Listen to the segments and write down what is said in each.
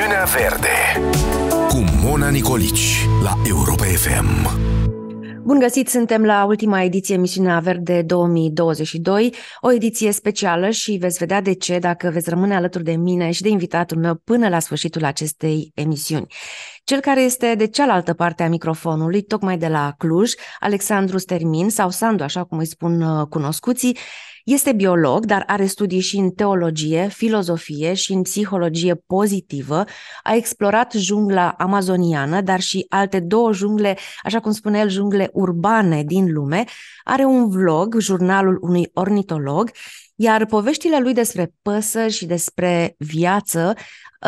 Emisiunea Verde cu Mona Nicolici la Europa FM. Bun găsit, suntem la ultima ediție emisiunea Verde 2022, o ediție specială și veți vedea de ce dacă veți rămâne alături de mine și de invitatul meu până la sfârșitul acestei emisiuni. Cel care este de cealaltă parte a microfonului, tocmai de la Cluj, Alexandru Stermin sau Sandu, așa cum îi spun uh, cunoscuții, este biolog, dar are studii și în teologie, filozofie și în psihologie pozitivă. A explorat jungla amazoniană, dar și alte două jungle, așa cum spune el, jungle urbane din lume. Are un vlog, jurnalul unui ornitolog, iar poveștile lui despre păsări și despre viață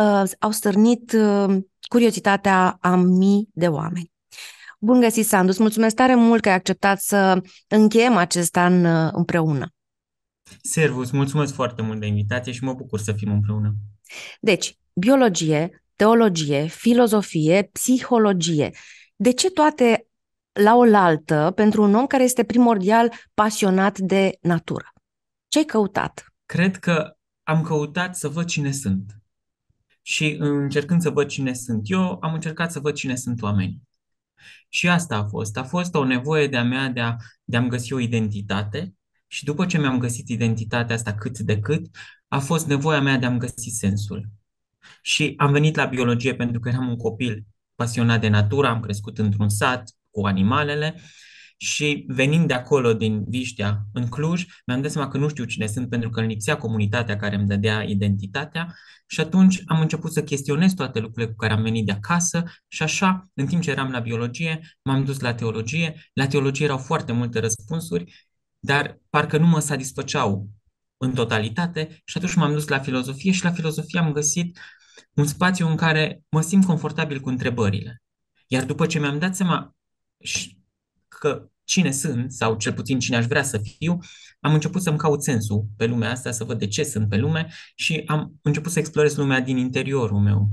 uh, au stârnit uh, curiozitatea a mii de oameni. Bun găsit, Sandu! Îți mulțumesc tare mult că ai acceptat să încheiem acest an uh, împreună. Servus, mulțumesc foarte mult de invitație și mă bucur să fim împreună. Deci, biologie, teologie, filozofie, psihologie. De ce toate la oaltă pentru un om care este primordial pasionat de natură? Ce ai căutat? Cred că am căutat să văd cine sunt. Și încercând să văd cine sunt eu, am încercat să văd cine sunt oamenii. Și asta a fost. A fost o nevoie de-a mea de, a, de a-mi găsi o identitate și după ce mi-am găsit identitatea asta cât de cât, a fost nevoia mea de a-mi găsi sensul. Și am venit la biologie pentru că eram un copil pasionat de natură, am crescut într-un sat cu animalele și venind de acolo, din Viștea, în Cluj, mi-am dat seama că nu știu cine sunt pentru că îmi lipsea comunitatea care îmi dădea identitatea și atunci am început să chestionez toate lucrurile cu care am venit de acasă și așa, în timp ce eram la biologie, m-am dus la teologie. La teologie erau foarte multe răspunsuri dar parcă nu mă satisfăceau în totalitate și atunci m-am dus la filozofie și la filozofie am găsit un spațiu în care mă simt confortabil cu întrebările. Iar după ce mi-am dat seama că cine sunt, sau cel puțin cine aș vrea să fiu, am început să-mi caut sensul pe lumea asta, să văd de ce sunt pe lume și am început să explorez lumea din interiorul meu.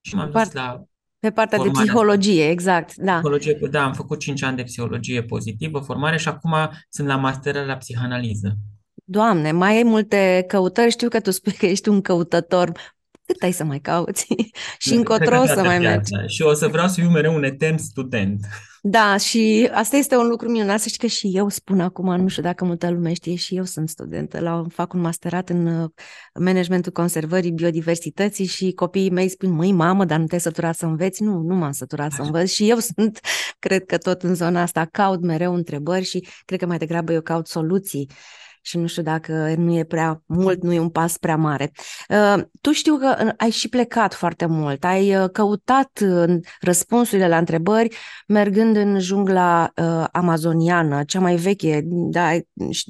Și m-am dus la pe partea formare. de psihologie, exact, da. Psihologie, da, am făcut 5 ani de psihologie pozitivă, formare și acum sunt la masteră la psihanaliză. Doamne, mai ai multe căutări. Știu că tu spui că ești un căutător cât ai să mai cauți și da, încotro să mai mergi. Și o să vreau să fiu mereu un etern student. Da, și asta este un lucru minunat, să știi că și eu spun acum, nu știu dacă multă lume știe, și eu sunt studentă, la, fac un masterat în uh, managementul conservării biodiversității și copiii mei spun, măi mamă, dar nu te-ai săturat să înveți? Nu, nu m-am săturat să învăț și eu sunt, cred că tot în zona asta, caut mereu întrebări și cred că mai degrabă eu caut soluții și nu știu dacă nu e prea mult, nu e un pas prea mare. Uh, tu știu că uh, ai și plecat foarte mult, ai uh, căutat răspunsurile la întrebări mergând în jungla amazoniană, cea mai veche, da,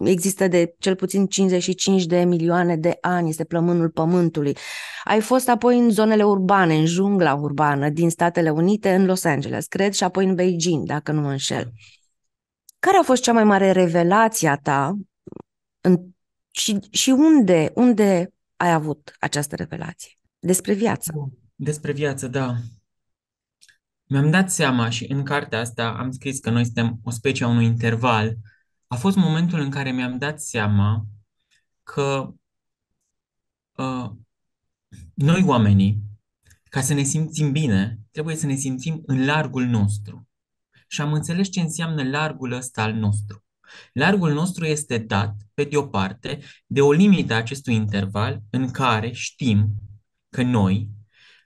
există de cel puțin 55 de milioane de ani, este plămânul pământului. Ai fost apoi în zonele urbane, în jungla urbană din Statele Unite, în Los Angeles, cred, și apoi în Beijing, dacă nu mă înșel. Da. Care a fost cea mai mare revelație a ta în, și, și unde, unde ai avut această revelație? Despre viață. Despre viață, da. Mi-am dat seama și în cartea asta am scris că noi suntem o specie a unui interval. A fost momentul în care mi-am dat seama că uh, noi oamenii, ca să ne simțim bine, trebuie să ne simțim în largul nostru. Și am înțeles ce înseamnă largul ăsta al nostru. Largul nostru este dat pe de o parte, de o limită a acestui interval în care știm că noi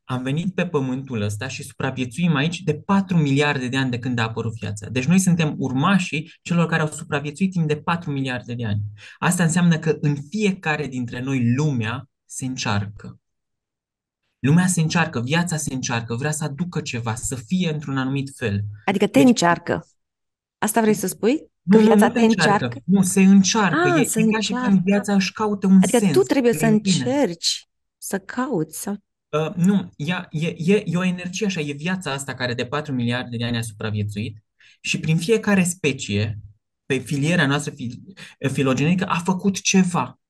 am venit pe pământul ăsta și supraviețuim aici de 4 miliarde de ani de când a apărut viața. Deci noi suntem urmașii celor care au supraviețuit timp de 4 miliarde de ani. Asta înseamnă că în fiecare dintre noi lumea se încearcă. Lumea se încearcă, viața se încearcă, vrea să aducă ceva, să fie într-un anumit fel. Adică te deci, încearcă. Asta vrei să spui? Că nu, viața nu te încearcă. încearcă. Nu, se încearcă. Ah, e se ca și când viața își caută un adică sens. Adică tu trebuie să încerci, să cauți. Sau... Uh, nu, ea, e, e, e o energie așa, e viața asta care de 4 miliarde de ani a supraviețuit și prin fiecare specie, pe filiera noastră fil- filogenică, a făcut ceva.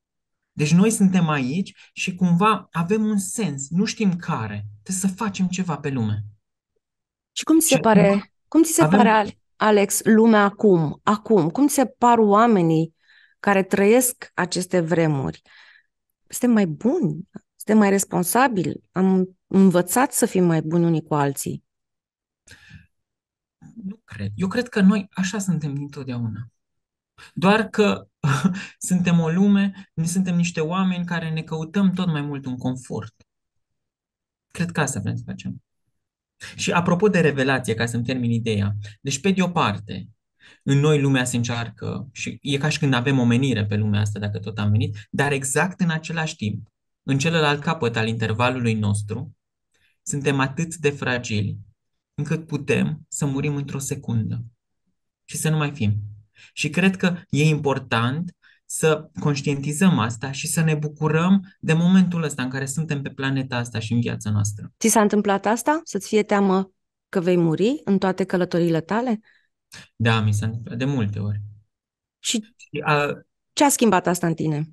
Deci noi suntem aici și cumva avem un sens, nu știm care. Trebuie să facem ceva pe lume. Și cum ți se pare? Cum ți se avem, pare Alex, lumea acum? Acum, cum se par oamenii care trăiesc aceste vremuri? Suntem mai buni, suntem mai responsabili, am învățat să fim mai buni unii cu alții. Nu cred. Eu cred că noi așa suntem dintotdeauna. Doar că suntem o lume, ne suntem niște oameni care ne căutăm tot mai mult un confort. Cred că asta vrem să facem. Și apropo de revelație, ca să-mi termin ideea, deci pe de o parte, în noi lumea se încearcă și e ca și când avem o menire pe lumea asta, dacă tot am venit, dar exact în același timp, în celălalt capăt al intervalului nostru, suntem atât de fragili încât putem să murim într-o secundă și să nu mai fim. Și cred că e important să conștientizăm asta și să ne bucurăm de momentul ăsta în care suntem pe planeta asta și în viața noastră. Ți s-a întâmplat asta? Să-ți fie teamă că vei muri în toate călătoriile tale? Da, mi s-a întâmplat de multe ori. Și, și a... ce a schimbat asta în tine?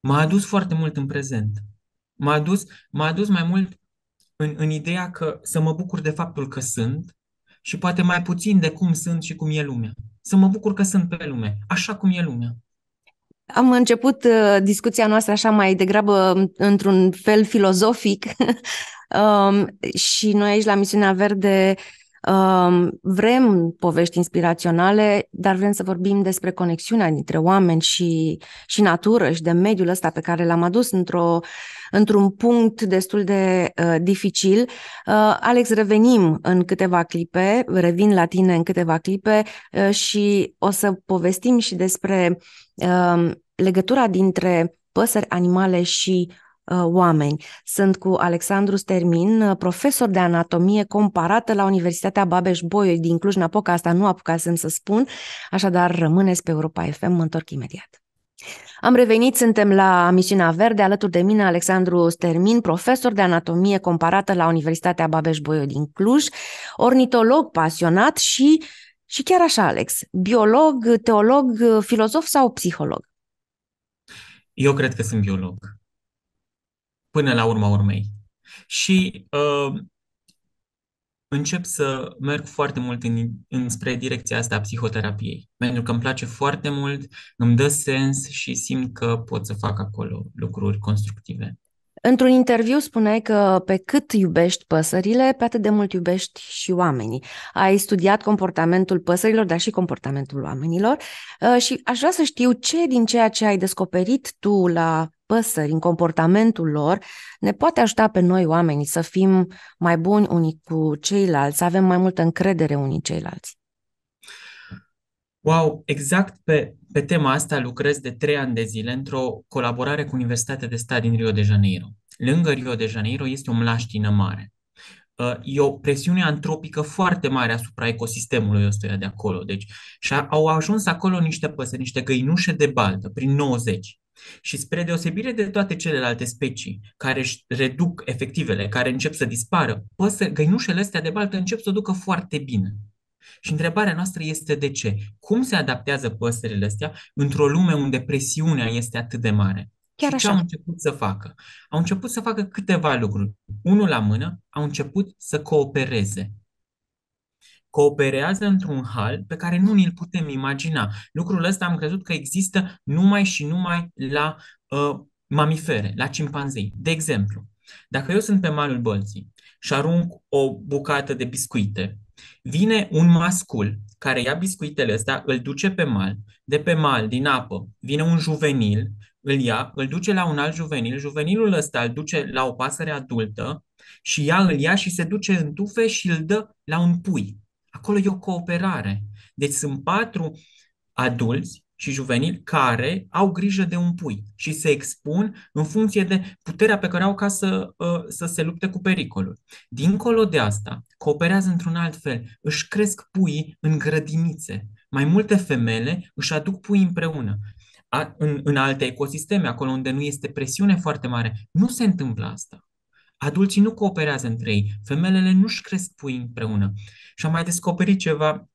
M-a adus foarte mult în prezent. M-a adus, m-a adus mai mult în, în ideea că să mă bucur de faptul că sunt și poate mai puțin de cum sunt și cum e lumea să mă bucur că sunt pe lume, așa cum e lumea. Am început uh, discuția noastră așa mai degrabă într-un fel filozofic um, și noi aici la Misiunea Verde um, vrem povești inspiraționale, dar vrem să vorbim despre conexiunea dintre oameni și, și natură și de mediul ăsta pe care l-am adus într-o uh, într-un punct destul de uh, dificil. Uh, Alex, revenim în câteva clipe, revin la tine în câteva clipe uh, și o să povestim și despre uh, legătura dintre păsări, animale și uh, oameni. Sunt cu Alexandru Stermin, uh, profesor de anatomie comparată la Universitatea Babeș-Bolyai din Cluj-Napoca, asta nu apucasem să spun, așadar rămâneți pe Europa FM, mă întorc imediat. Am revenit, suntem la Misiunea Verde, alături de mine Alexandru Stermin, profesor de anatomie comparată la Universitatea Babeș-Bolyai din Cluj, ornitolog pasionat și, și chiar așa, Alex, biolog, teolog, filozof sau psiholog? Eu cred că sunt biolog, până la urma urmei. Și uh, încep să merg foarte mult în, înspre direcția asta a psihoterapiei, pentru că îmi place foarte mult, îmi dă sens și simt că pot să fac acolo lucruri constructive. Într-un interviu spuneai că pe cât iubești păsările, pe atât de mult iubești și oamenii. Ai studiat comportamentul păsărilor, dar și comportamentul oamenilor uh, și aș vrea să știu ce din ceea ce ai descoperit tu la păsări, în comportamentul lor, ne poate ajuta pe noi oamenii să fim mai buni unii cu ceilalți, să avem mai multă încredere unii ceilalți. Wow, exact pe, pe tema asta lucrez de trei ani de zile într-o colaborare cu Universitatea de Stat din Rio de Janeiro. Lângă Rio de Janeiro este o mlaștină mare. Uh, e o presiune antropică foarte mare asupra ecosistemului ăstuia de acolo. Deci, și au ajuns acolo niște păsări, niște găinușe de baltă, prin 90. Și spre deosebire de toate celelalte specii care își reduc efectivele, care încep să dispară, păsă, găinușele astea de baltă încep să o ducă foarte bine. Și întrebarea noastră este de ce? Cum se adaptează păsările astea într-o lume unde presiunea este atât de mare? Chiar așa. Ce au început să facă? Au început să facă câteva lucruri. Unul la mână, au început să coopereze cooperează într-un hal pe care nu ni-l putem imagina. Lucrul ăsta am crezut că există numai și numai la uh, mamifere, la cimpanzei. De exemplu, dacă eu sunt pe malul bălții și arunc o bucată de biscuite, vine un mascul care ia biscuitele astea, îl duce pe mal, de pe mal, din apă, vine un juvenil, îl ia, îl duce la un alt juvenil, juvenilul ăsta îl duce la o pasăre adultă și ea îl ia și se duce în tufe și îl dă la un pui. Acolo e o cooperare. Deci sunt patru adulți și juvenili care au grijă de un pui și se expun în funcție de puterea pe care au ca să, uh, să se lupte cu pericolul. Dincolo de asta, cooperează într-un alt fel, își cresc puii în grădinițe. Mai multe femele își aduc pui împreună. A, în, în alte ecosisteme, acolo unde nu este presiune foarte mare, nu se întâmplă asta. Adulții nu cooperează între ei, femelele nu-și cresc pui împreună. Și am mai descoperit ceva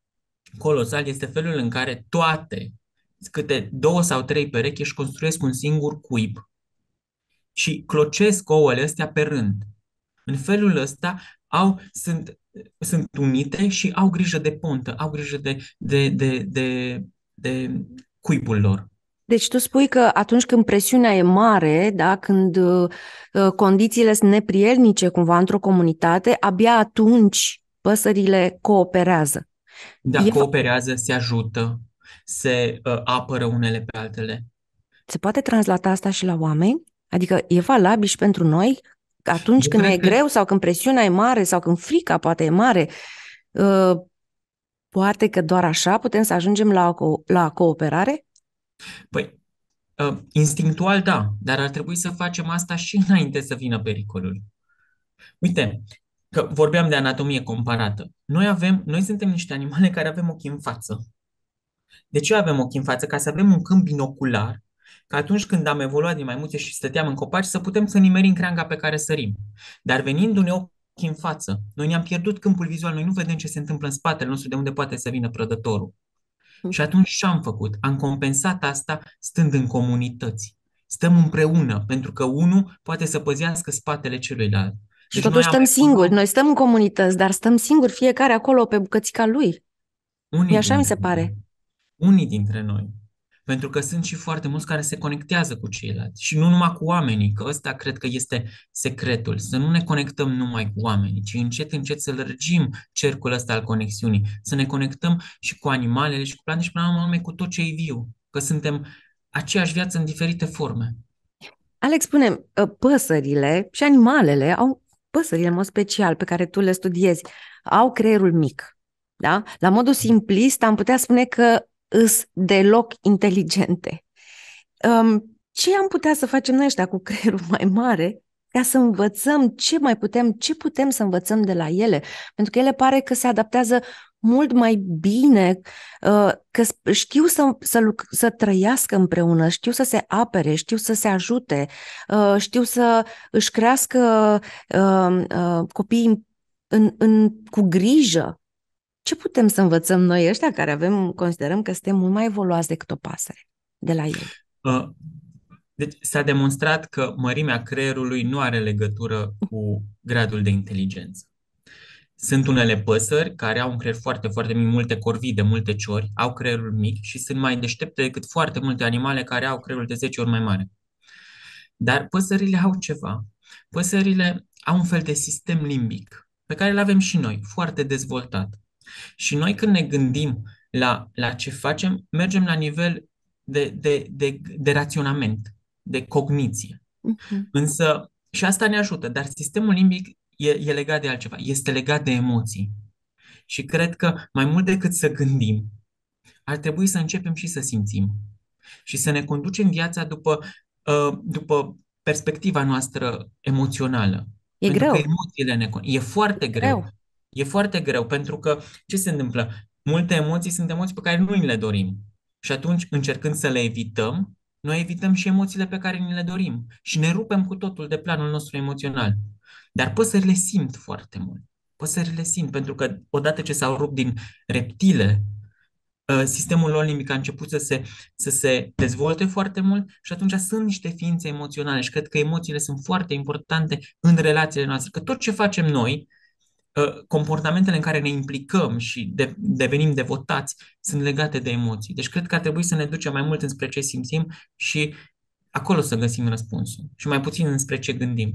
colosal, este felul în care toate, câte două sau trei perechi, își construiesc un singur cuib și clocesc ouăle astea pe rând. În felul ăsta au, sunt, sunt unite și au grijă de pontă, au grijă de, de, de, de, de cuibul lor. Deci tu spui că atunci când presiunea e mare, da, când uh, uh, condițiile sunt neprielnice cumva într-o comunitate, abia atunci păsările cooperează. Da, e... cooperează, se ajută, se uh, apără unele pe altele. Se poate translata asta și la oameni? Adică e valabil și pentru noi? Atunci Eu când e că... greu sau când presiunea e mare sau când frica poate e mare, uh, poate că doar așa putem să ajungem la, la cooperare? Păi, uh, instinctual da, dar ar trebui să facem asta și înainte să vină pericolul. Uite, că vorbeam de anatomie comparată. Noi avem, noi suntem niște animale care avem ochii în față. De ce avem ochii în față? Ca să avem un câmp binocular, ca atunci când am evoluat din multe și stăteam în copaci, să putem să nimerim creanga pe care sărim. Dar venindu-ne ochii în față, noi ne-am pierdut câmpul vizual, noi nu vedem ce se întâmplă în spatele nostru, de unde poate să vină prădătorul. Mm. Și atunci ce am făcut? Am compensat asta stând în comunități. Stăm împreună, pentru că unul poate să păzească spatele celuilalt. Și deci totuși stăm am... singuri, noi stăm în comunități, dar stăm singuri fiecare acolo pe bucățica lui. Unii e așa mi se pare. Unii dintre noi. Pentru că sunt și foarte mulți care se conectează cu ceilalți și nu numai cu oamenii, că ăsta cred că este secretul, să nu ne conectăm numai cu oamenii, ci încet, încet să lărgim cercul ăsta al conexiunii, să ne conectăm și cu animalele și cu plante și până la urmă cu tot ce e viu, că suntem aceeași viață în diferite forme. Alex, spune ă, păsările și animalele au păsările, în mod special, pe care tu le studiezi, au creierul mic. Da? La modul simplist am putea spune că îs deloc inteligente. Ce am putea să facem noi ăștia cu creierul mai mare ca să învățăm ce mai putem, ce putem să învățăm de la ele? Pentru că ele pare că se adaptează mult mai bine, uh, că știu să, să, să trăiască împreună, știu să se apere, știu să se ajute, uh, știu să își crească uh, copiii în, în, cu grijă, ce putem să învățăm noi ăștia care avem, considerăm că suntem mult mai evoluați decât o pasăre de la ei? Uh, deci s-a demonstrat că mărimea creierului nu are legătură cu gradul de inteligență. Sunt unele păsări care au un creier foarte, foarte mic, multe corvii de multe ciori, au creierul mic și sunt mai deștepte decât foarte multe animale care au creierul de 10 ori mai mare. Dar păsările au ceva. Păsările au un fel de sistem limbic pe care îl avem și noi, foarte dezvoltat. Și noi când ne gândim la, la ce facem, mergem la nivel de, de, de, de raționament, de cogniție. Uh-huh. Însă, și asta ne ajută, dar sistemul limbic e, e legat de altceva, este legat de emoții. Și cred că mai mult decât să gândim, ar trebui să începem și să simțim și să ne conducem viața după, ă, după perspectiva noastră emoțională. E Pentru greu. Că emoțiile ne... E foarte greu. greu. E foarte greu, pentru că ce se întâmplă? Multe emoții sunt emoții pe care nu ni le dorim. Și atunci, încercând să le evităm, noi evităm și emoțiile pe care ni le dorim și ne rupem cu totul de planul nostru emoțional. Dar păsările simt foarte mult. Păsările simt, pentru că odată ce s-au rupt din reptile, uh, sistemul lor limbic a început să se, să se dezvolte foarte mult și atunci sunt niște ființe emoționale și cred că emoțiile sunt foarte importante în relațiile noastre, că tot ce facem noi comportamentele în care ne implicăm și de, devenim devotați sunt legate de emoții. Deci cred că ar trebui să ne ducem mai mult înspre ce simțim și acolo să găsim răspunsul și mai puțin înspre ce gândim.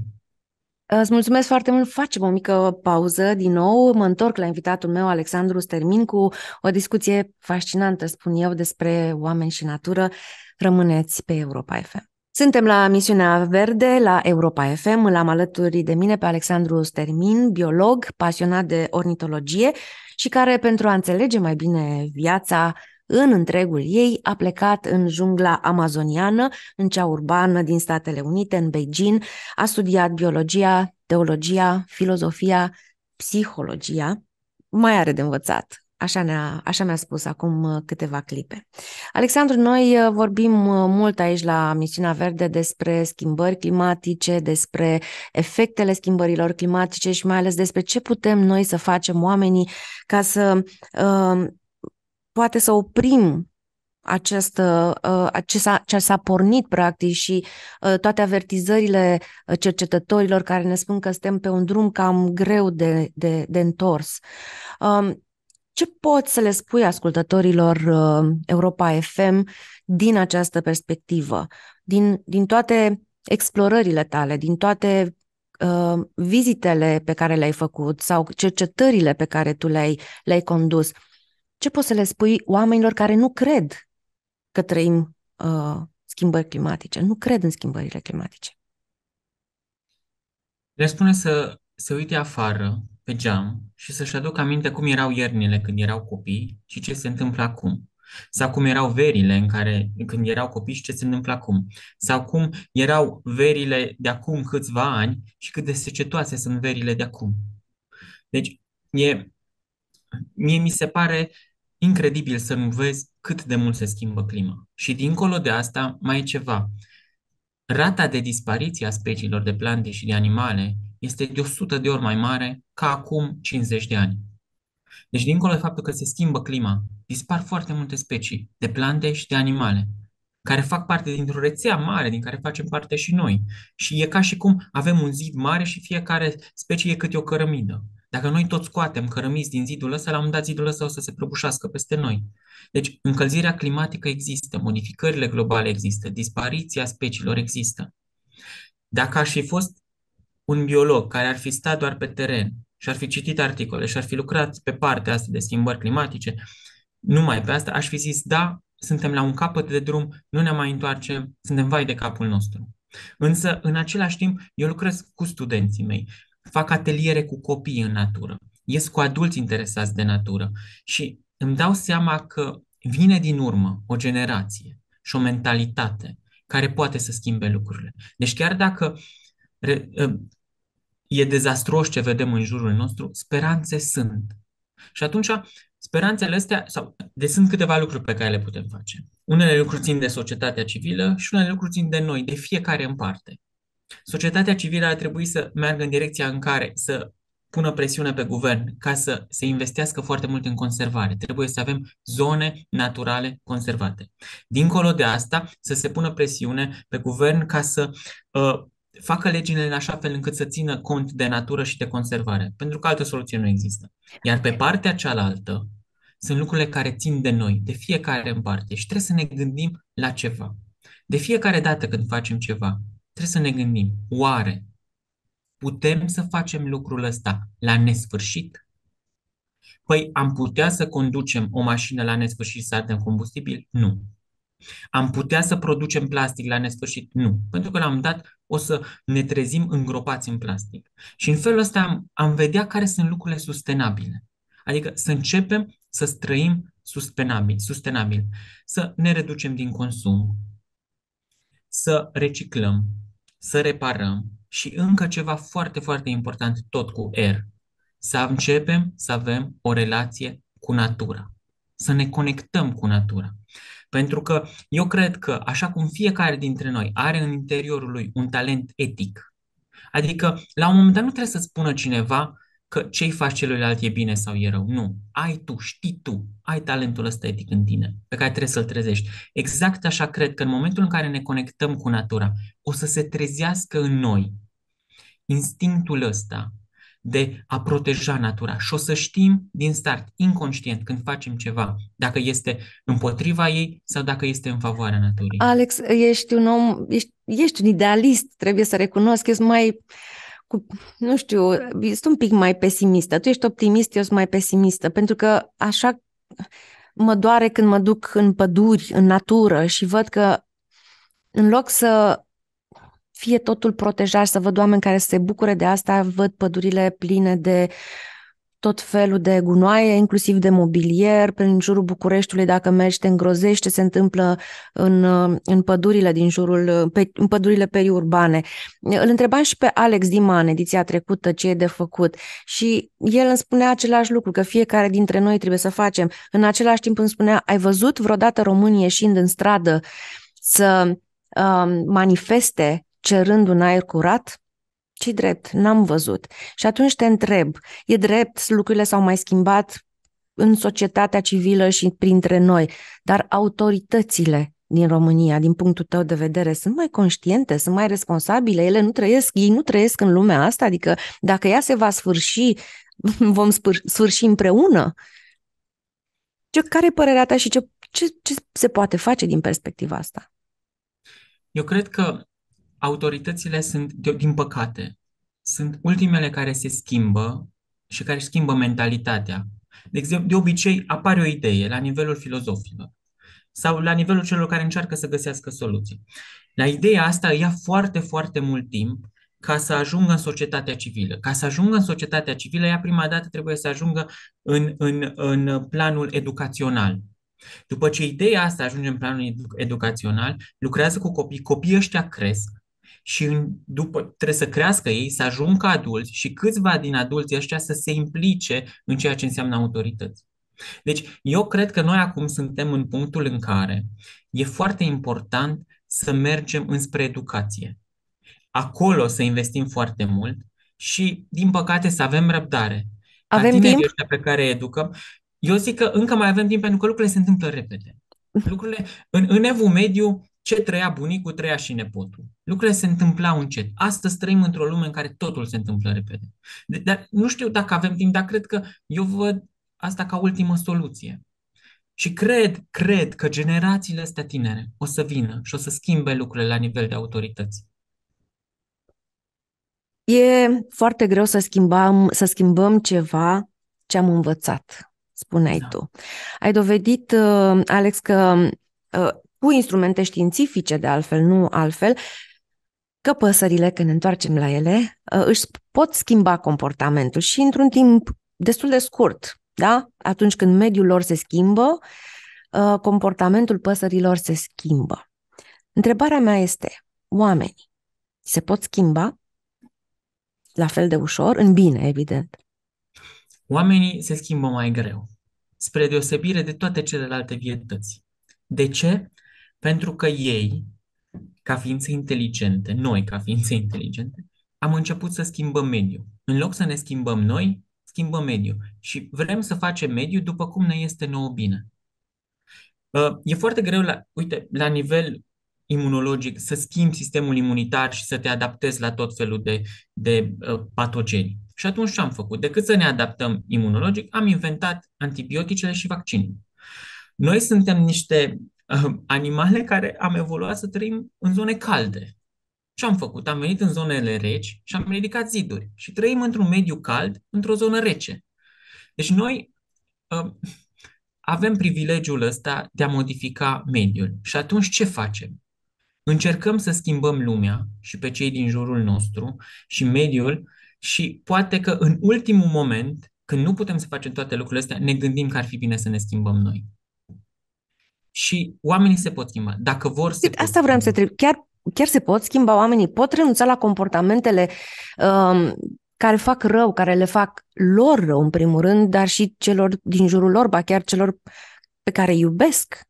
Îți mulțumesc foarte mult. Facem o mică pauză din nou. Mă întorc la invitatul meu, Alexandru Stermin, cu o discuție fascinantă, spun eu, despre oameni și natură. Rămâneți pe Europa FM. Suntem la misiunea verde la Europa FM. L-am alături de mine pe Alexandru Stermin, biolog, pasionat de ornitologie și care, pentru a înțelege mai bine viața în întregul ei, a plecat în jungla amazoniană, în cea urbană din Statele Unite, în Beijing, a studiat biologia, teologia, filozofia, psihologia. Mai are de învățat Așa, ne-a, așa mi-a spus acum uh, câteva clipe. Alexandru, noi uh, vorbim uh, mult aici la Misiunea Verde despre schimbări climatice, despre efectele schimbărilor climatice și mai ales despre ce putem noi să facem oamenii ca să poate să oprim acest, ce, s-a, ce s-a pornit practic și toate avertizările cercetătorilor care ne spun că suntem pe un drum cam greu de, de, de întors. Um, ce poți să le spui ascultătorilor uh, Europa FM din această perspectivă, din, din toate explorările tale, din toate uh, vizitele pe care le-ai făcut sau cercetările pe care tu le-ai, le-ai condus? Ce poți să le spui oamenilor care nu cred că trăim uh, schimbări climatice, nu cred în schimbările climatice? Le spune să se uite afară pe geam și să-și aducă aminte cum erau iernile când erau copii și ce se întâmplă acum. Sau cum erau verile în care, când erau copii și ce se întâmplă acum. Sau cum erau verile de acum câțiva ani și cât de secetoase sunt verile de acum. Deci, e, mie mi se pare incredibil să nu vezi cât de mult se schimbă clima. Și dincolo de asta, mai e ceva. Rata de dispariție a speciilor de plante și de animale este de 100 de ori mai mare ca acum 50 de ani. Deci, dincolo de faptul că se schimbă clima, dispar foarte multe specii de plante și de animale, care fac parte dintr-o rețea mare din care facem parte și noi. Și e ca și cum avem un zid mare și fiecare specie e câte o cărămidă. Dacă noi toți scoatem cărămizi din zidul ăsta, la un dat zidul ăsta o să se prăbușească peste noi. Deci încălzirea climatică există, modificările globale există, dispariția speciilor există. Dacă aș fi fost un biolog care ar fi stat doar pe teren și ar fi citit articole și ar fi lucrat pe partea asta de schimbări climatice, numai pe asta, aș fi zis, da, suntem la un capăt de drum, nu ne mai întoarcem, suntem vai de capul nostru. Însă, în același timp, eu lucrez cu studenții mei, fac ateliere cu copii în natură, ies cu adulți interesați de natură și îmi dau seama că vine din urmă o generație și o mentalitate care poate să schimbe lucrurile. Deci chiar dacă uh, Um, e dezastruos ce vedem în jurul nostru, speranțe sunt. Și atunci, speranțele astea, sau de deci sunt câteva lucruri pe care le putem face. Unele lucruri țin de societatea civilă și unele lucruri țin de noi, de fiecare în parte. Societatea civilă ar trebui să meargă în direcția în care să pună presiune pe guvern ca să se investească foarte mult în conservare. Trebuie să avem zone naturale conservate. Dincolo de asta, să se pună presiune pe guvern ca să uh, facă legile în așa fel încât să țină cont de natură și de conservare, pentru că altă soluție nu există. Iar pe partea cealaltă sunt lucrurile care țin de noi, de fiecare în parte și trebuie să ne gândim la ceva. De fiecare dată când facem ceva, trebuie să ne gândim, oare putem să facem lucrul ăsta la nesfârșit? Păi am putea să conducem o mașină la nesfârșit să ardem combustibil? Nu. Am putea să producem plastic la nesfârșit? Nu. Pentru că la un dat o să ne trezim îngropați în plastic. Și în felul ăsta am, am vedea care sunt lucrurile sustenabile. Adică să începem să străim sustenabil, sustenabil, să ne reducem din consum, să reciclăm, să reparăm și încă ceva foarte, foarte important, tot cu R, să începem să avem o relație cu natura, să ne conectăm cu natura. Pentru că eu cred că, așa cum fiecare dintre noi are în interiorul lui un talent etic, adică la un moment dat nu trebuie să spună cineva că ce-i faci celuilalt e bine sau e rău. Nu. Ai tu, știi tu, ai talentul ăsta etic în tine, pe care trebuie să-l trezești. Exact așa cred că în momentul în care ne conectăm cu natura, o să se trezească în noi instinctul ăsta de a proteja natura și o să știm din start, inconștient, când facem ceva, dacă este împotriva ei sau dacă este în favoarea naturii. Alex, ești un om, ești, ești un idealist, trebuie să recunosc, ești mai, cu, nu știu, sunt un pic mai pesimistă. Tu ești optimist, eu sunt mai pesimistă, pentru că așa mă doare când mă duc în păduri, în natură și văd că în loc să fie totul protejat, să văd oameni care se bucure de asta, văd pădurile pline de tot felul de gunoaie, inclusiv de mobilier, prin jurul Bucureștiului, dacă mergi, te îngrozești ce se întâmplă în, în pădurile din jurul, pe, în pădurile periurbane. Îl întrebam și pe Alex în ediția trecută, ce e de făcut și el îmi spunea același lucru, că fiecare dintre noi trebuie să facem. În același timp îmi spunea, ai văzut vreodată românii ieșind în stradă să uh, manifeste cerând un aer curat? ci drept, n-am văzut. Și atunci te întreb, e drept, lucrurile s-au mai schimbat în societatea civilă și printre noi, dar autoritățile din România, din punctul tău de vedere, sunt mai conștiente, sunt mai responsabile, ele nu trăiesc, ei nu trăiesc în lumea asta, adică dacă ea se va sfârși, vom sfârși împreună. Ce, care e părerea ta și ce, ce, ce se poate face din perspectiva asta? Eu cred că autoritățile sunt, din păcate, sunt ultimele care se schimbă și care schimbă mentalitatea. De, exemplu, de obicei apare o idee la nivelul filozofilor sau la nivelul celor care încearcă să găsească soluții. La ideea asta ia foarte, foarte mult timp ca să ajungă în societatea civilă. Ca să ajungă în societatea civilă, ea prima dată trebuie să ajungă în, în, în planul educațional. După ce ideea asta ajunge în planul educațional, lucrează cu copii, copiii ăștia cresc, și după, trebuie să crească ei, să ajungă adulți și câțiva din adulți ăștia să se implice în ceea ce înseamnă autorități. Deci, eu cred că noi acum suntem în punctul în care e foarte important să mergem înspre educație. Acolo să investim foarte mult și, din păcate, să avem răbdare. Avem timp? ăștia pe care educăm, eu zic că încă mai avem timp pentru că lucrurile se întâmplă repede. Lucrurile, în, în evul mediu, ce trăia bunicul, trăia și nepotul. Lucrurile se întâmplau încet. Astăzi trăim într-o lume în care totul se întâmplă repede. Dar nu știu dacă avem timp, dar cred că eu văd asta ca ultimă soluție. Și cred, cred că generațiile astea tinere o să vină și o să schimbe lucrurile la nivel de autorități. E foarte greu să schimbăm, să schimbăm ceva ce am învățat, spuneai da. tu. Ai dovedit, uh, Alex, că uh, cu instrumente științifice, de altfel, nu altfel, că păsările, când ne întoarcem la ele, ă, își pot schimba comportamentul și într-un timp destul de scurt, da? Atunci când mediul lor se schimbă, ă, comportamentul păsărilor se schimbă. Întrebarea mea este, oamenii se pot schimba la fel de ușor, în bine, evident? Oamenii se schimbă mai greu, spre deosebire de toate celelalte vietăți. De ce? Pentru că ei, ca ființe inteligente, noi ca ființe inteligente, am început să schimbăm mediul. În loc să ne schimbăm noi, schimbăm mediul. Și vrem să facem mediul după cum ne este nouă bine. Ă, e foarte greu, la, uite, la nivel imunologic, să schimbi sistemul imunitar și să te adaptezi la tot felul de, de ă, patogeni. Și atunci ce am făcut? Decât să ne adaptăm imunologic, am inventat antibioticele și vaccinul. Noi suntem niște Ehm, animale care am evoluat să trăim în zone calde. Ce am făcut? Am venit în zonele reci și am ridicat ziduri și trăim într-un mediu cald, într-o zonă rece. Deci noi ehm, avem privilegiul ăsta de a modifica mediul. Și atunci ce facem? Încercăm să schimbăm lumea și pe cei din jurul nostru și mediul și poate că în ultimul moment, când nu putem să facem toate lucrurile astea, ne gândim că ar fi bine să ne schimbăm noi și oamenii se pot schimba. Dacă vor să. Asta schimba. vreau să întreb. Chiar, chiar se pot schimba oamenii? Pot renunța la comportamentele um, care fac rău, care le fac lor rău, în primul rând, dar și celor din jurul lor, ba chiar celor pe care îi iubesc?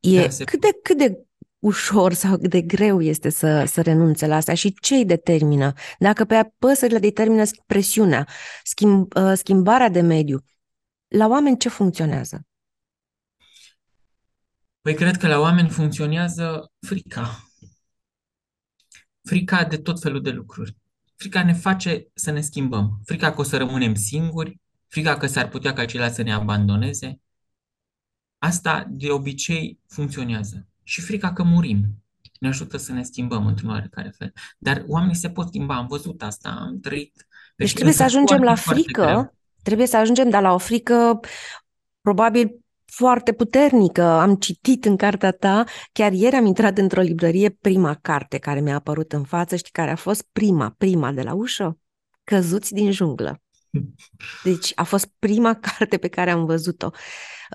E da, cât, de, cât de ușor sau cât de greu este să, să renunțe la asta și ce îi determină? Dacă pe păsările determină presiunea, schimb, uh, schimbarea de mediu, la oameni ce funcționează? Păi cred că la oameni funcționează frica. Frica de tot felul de lucruri. Frica ne face să ne schimbăm. Frica că o să rămânem singuri, frica că s-ar putea ca ceilalți să ne abandoneze. Asta de obicei funcționează. Și frica că murim ne ajută să ne schimbăm într-un oarecare fel. Dar oamenii se pot schimba, am văzut asta, am trăit. Deci trebuie să ajungem la frică, trebuie să ajungem, dar la o frică probabil foarte puternică. Am citit în cartea ta, chiar ieri am intrat într-o librărie, prima carte care mi-a apărut în față, știi care a fost prima, prima de la ușă? Căzuți din junglă. Deci a fost prima carte pe care am văzut-o.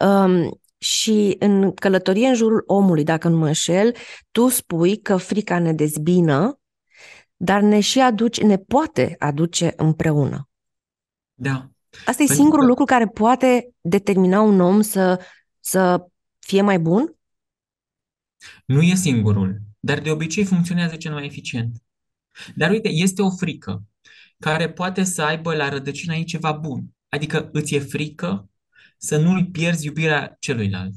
Um, și în călătorie în jurul omului, dacă nu mă înșel, tu spui că frica ne dezbină, dar ne și aduce, ne poate aduce împreună. Da, Asta e singurul că... lucru care poate determina un om să, să fie mai bun? Nu e singurul, dar de obicei funcționează cel mai eficient. Dar uite, este o frică care poate să aibă la rădăcina ei ceva bun. Adică îți e frică să nu-l pierzi iubirea celuilalt.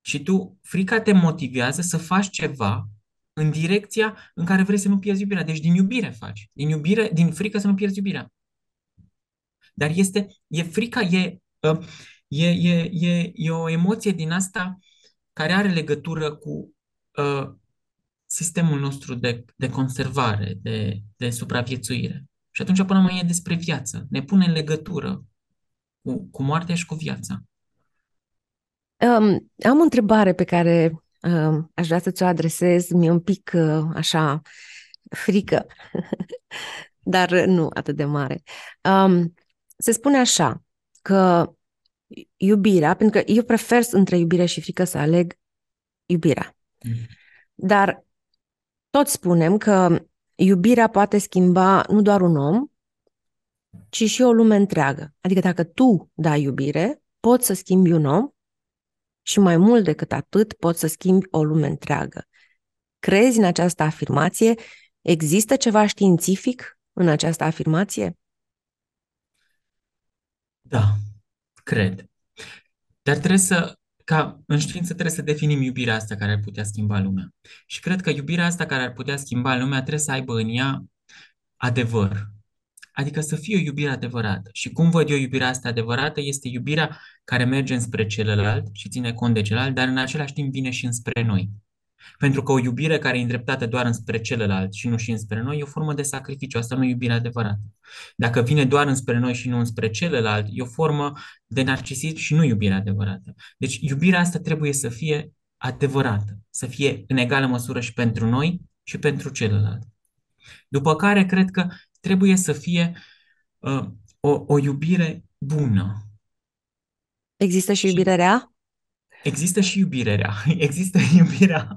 Și tu, frica te motivează să faci ceva în direcția în care vrei să nu pierzi iubirea. Deci din iubire faci. Din, iubire, din frică să nu pierzi iubirea. Dar este, e frica, e, ă, e, e, e, e o emoție din asta care are legătură cu uh, sistemul nostru de, de conservare, de, de supraviețuire. Și atunci, până mai e despre viață. Ne pune în legătură cu, cu moartea și cu viața. Um, am o întrebare pe care um, aș vrea să ți-o adresez. Mi-e un pic uh, așa frică, dar nu atât de mare. Um, se spune așa, că iubirea, pentru că eu prefer între iubire și frică să aleg iubirea. Mm-hmm. Dar tot spunem că iubirea poate schimba nu doar un om, ci și o lume întreagă. Adică dacă tu dai iubire, poți să schimbi un om și mai mult decât atât, poți să schimbi o lume întreagă. Crezi în această afirmație? Există ceva științific în această afirmație? Da, cred. Dar trebuie să, ca în știință trebuie să definim iubirea asta care ar putea schimba lumea. Și cred că iubirea asta care ar putea schimba lumea trebuie să aibă în ea adevăr. Adică să fie o iubire adevărată. Și cum văd eu iubirea asta adevărată este iubirea care merge înspre celălalt și ține cont de celălalt, dar în același timp vine și înspre noi. Pentru că o iubire care e îndreptată doar înspre celălalt și nu și înspre noi e o formă de sacrificiu. Asta nu e iubire adevărată. Dacă vine doar înspre noi și nu înspre celălalt, e o formă de narcisism și nu iubire adevărată. Deci iubirea asta trebuie să fie adevărată, să fie în egală măsură și pentru noi și pentru celălalt. După care cred că trebuie să fie uh, o, o iubire bună. Există și iubirea rea? Există și iubirea Există iubirea,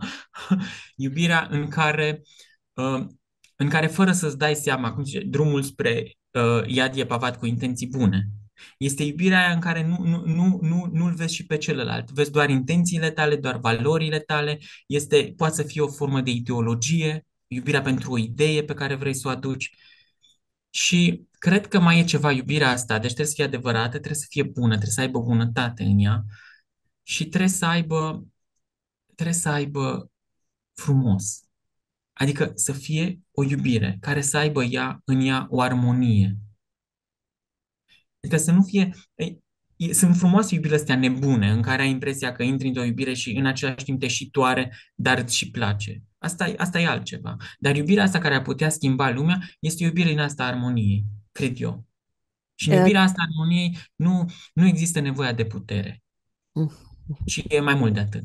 iubirea în care, uh, în care fără să-ți dai seama, cum zice, drumul spre uh, iad e pavat cu intenții bune. Este iubirea aia în care nu, nu, nu, nu, nu-l vezi și pe celălalt. Vezi doar intențiile tale, doar valorile tale. Este, poate să fie o formă de ideologie, iubirea pentru o idee pe care vrei să o aduci. Și cred că mai e ceva iubirea asta, deci trebuie să fie adevărată, trebuie să fie bună, trebuie să aibă bunătate în ea. Uh, și trebuie să aibă, trebuie să aibă frumos. Adică să fie o iubire care să aibă ea, în ea o armonie. Adică să nu fie... Sunt frumoase iubirile astea nebune, în care ai impresia că intri într-o iubire și în același timp te și toare, dar îți și place. Asta, asta e altceva. Dar iubirea asta care a putea schimba lumea este iubirea în asta armoniei, cred eu. Și în iubirea asta armoniei nu, nu există nevoia de putere. Mm și e mai mult de atât.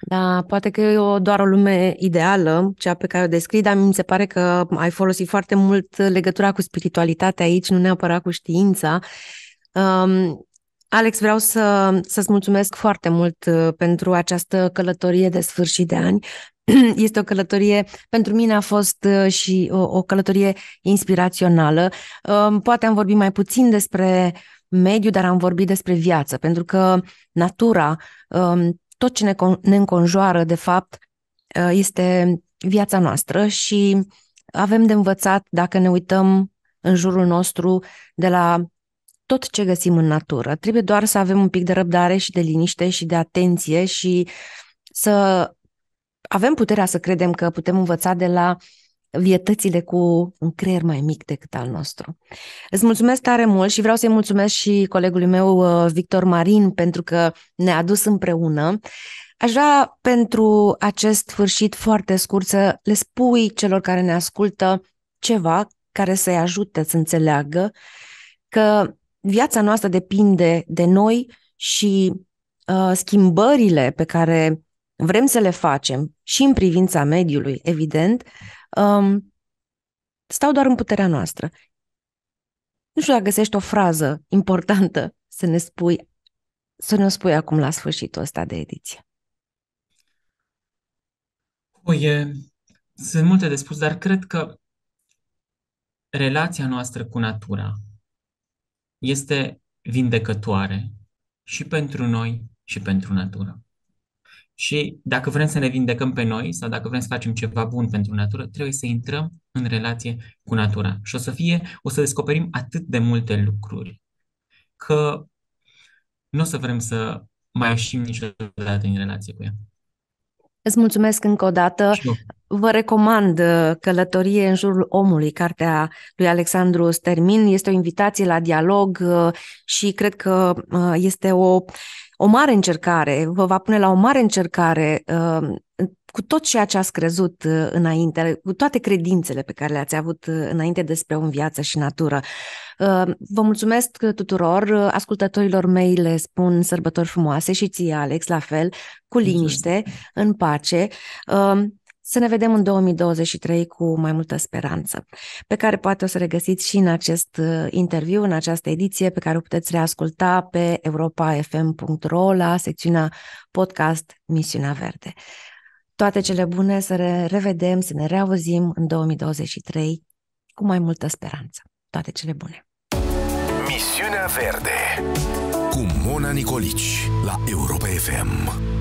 Da, poate că e o, doar o lume ideală, cea pe care o descrii, dar mi se pare că ai folosit foarte mult legătura cu spiritualitatea aici, nu neapărat cu știința. Um, Alex, vreau să, să-ți mulțumesc foarte mult uh, pentru această călătorie de sfârșit de ani. Este o călătorie, pentru mine a fost uh, și o, o călătorie inspirațională. Um, poate am vorbit mai puțin despre uh, mediu, dar am vorbit despre viață, pentru că natura, um, tot ce ne, înconjoară, de fapt, uh, este viața noastră și avem de învățat, dacă ne uităm în jurul nostru, de la tot ce găsim în natură. Trebuie doar să avem un pic de răbdare și de liniște și de atenție și să avem puterea să credem că putem învăța de la vietățile cu un creier mai mic decât al nostru. Îți mulțumesc tare mult și vreau să-i mulțumesc și colegului meu, uh, Victor Marin, pentru că ne-a adus împreună. Aș vrea pentru acest sfârșit foarte scurt să le spui celor care ne ascultă ceva care să-i ajute să înțeleagă că viața noastră depinde de noi și uh, schimbările pe care vrem să le facem și în privința mediului, evident, um, stau doar în puterea noastră. Nu știu dacă găsești o frază importantă să ne spui, să ne spui acum la sfârșitul ăsta de ediție. Uie, sunt multe de spus, dar cred că relația noastră cu natura este vindecătoare și pentru noi și pentru natură. Și dacă vrem să ne vindecăm pe noi sau dacă vrem să facem ceva bun pentru natură, trebuie să intrăm în relație cu natura. Și o să fie, o să descoperim atât de multe lucruri că nu o să vrem să mai ieșim niciodată în relație cu ea. Îți mulțumesc încă o dată. Vă recomand uh, Călătorie în jurul omului, cartea lui Alexandru Stermin. Este o invitație la dialog uh, și cred că uh, este o o mare încercare, vă va pune la o mare încercare uh, cu tot ceea ce ați crezut uh, înainte, cu toate credințele pe care le-ați avut uh, înainte despre o viață și natură. Vă mulțumesc tuturor, ascultătorilor mei le spun sărbători frumoase și ție, Alex, la fel, cu liniște, în pace. Să ne vedem în 2023 cu mai multă speranță, pe care poate o să regăsiți și în acest uh, interviu, în această ediție, pe care o puteți reasculta pe europafm.ro la secțiunea podcast Misiunea Verde. Toate cele bune, să ne revedem, să ne reauzim în 2023 cu mai multă speranță. Toate cele bune! Misiunea Verde cu Mona Nicolici la Europa FM.